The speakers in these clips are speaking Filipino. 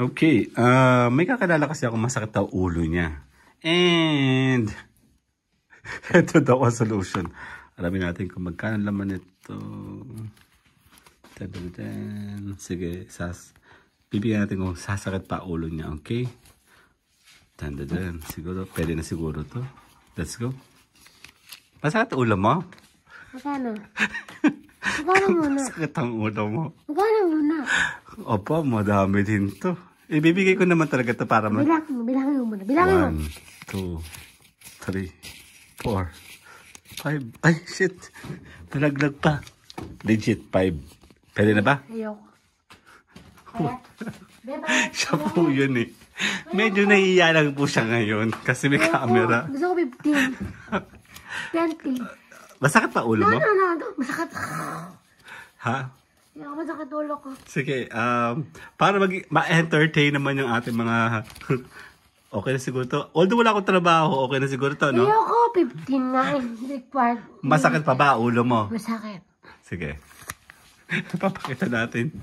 Okay, uh, may kakilala kasi ako masakit ang ulo niya. And, ito daw ang solution. Alamin natin kung magkano laman ito. Tadadadan. Sige, sas bibigyan natin kung sasakit pa ulo niya, okay? Tadadadan. Siguro, pwede na siguro to. Let's go. Masakit ulo mo? Magkano? Magkano muna? Masakit ang ulo mo. Magkano muna? Opo, madami din to. Ibibigay eh, ko naman talaga to para mag... Bilang mo, bilangin mo muna. Bilangin mo. One, two, three, four, five. Ay, shit. Nalaglag pa. Legit, five. Pwede na ba? Ayoko. Kaya, siya po yun eh. Medyo nahiya lang po siya ngayon kasi may Ayoko. camera. Gusto ko 15. 20. Masakit pa ulo mo? No, no, no. Masakit. Ha? Hindi ako masakit ulo Sige, um, para mag- ma-entertain naman yung ating mga... okay na siguro to. Although wala akong trabaho, okay na siguro to, no? Ayoko, 15 na. part. Masakit pa ba ulo mo? Masakit. Sige. Papakita natin.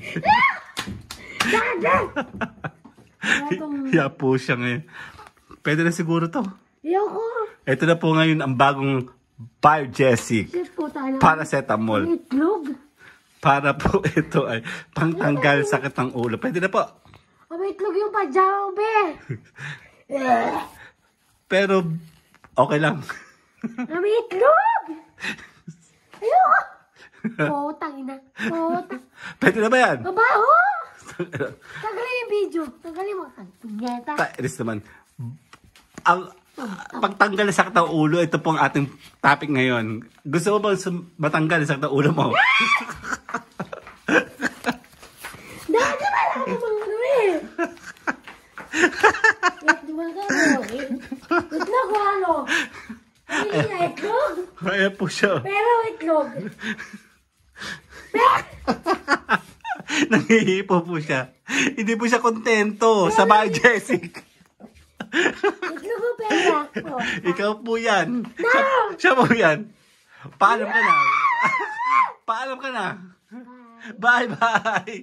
Dada! po siya ngayon. Pwede na siguro to. Ayoko. Ito na po ngayon ang bagong Bio Jessic. Paracetamol. Itlog para po ito ay pangtanggal sakit ng ulo. Pwede na po. Abay, itlog yung pajama, be. Pero, okay lang. Abay, itlog! Ayoko! Putang ina. Oo, Pwede na ba yan? Mabaho! Tagalin yung video. Tagalin mo. Punyeta. Pairis naman. Ang, pagtanggal ng sakit ng ulo, ito po ang ating topic ngayon. Gusto mo ba matanggal ng sakit ng ulo mo? Hindi niya itlog. May po siya. Pero itlog. Nangihipo po siya. Hindi po siya kontento pero sa mga Jessic. itlog o pera? Oh, Ikaw po yan. No! Siya, siya po yan. Paalam ka na. Paalam ka na. Bye-bye.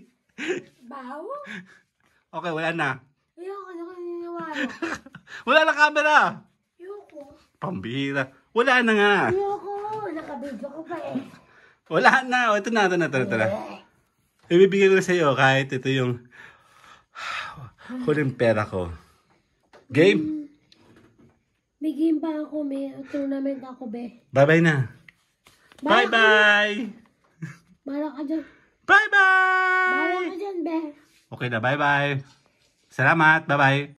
Bawo? Okay, wala na. Ayoko, ayoko naniniwala. wala na camera. Pambira. Wala na nga. Ayoko. Naka-video ko pa eh. Wala na. O, ito na, ito na, ito na, ito Ibibigay ko sa'yo kahit ito yung huling pera ko. Game? Mm. May game ba ako? May tournament ako, be. Bye-bye na. Bye-bye! Bala ka dyan. Bye-bye! Bala ka dyan, be. Okay na, bye-bye. Salamat, bye-bye.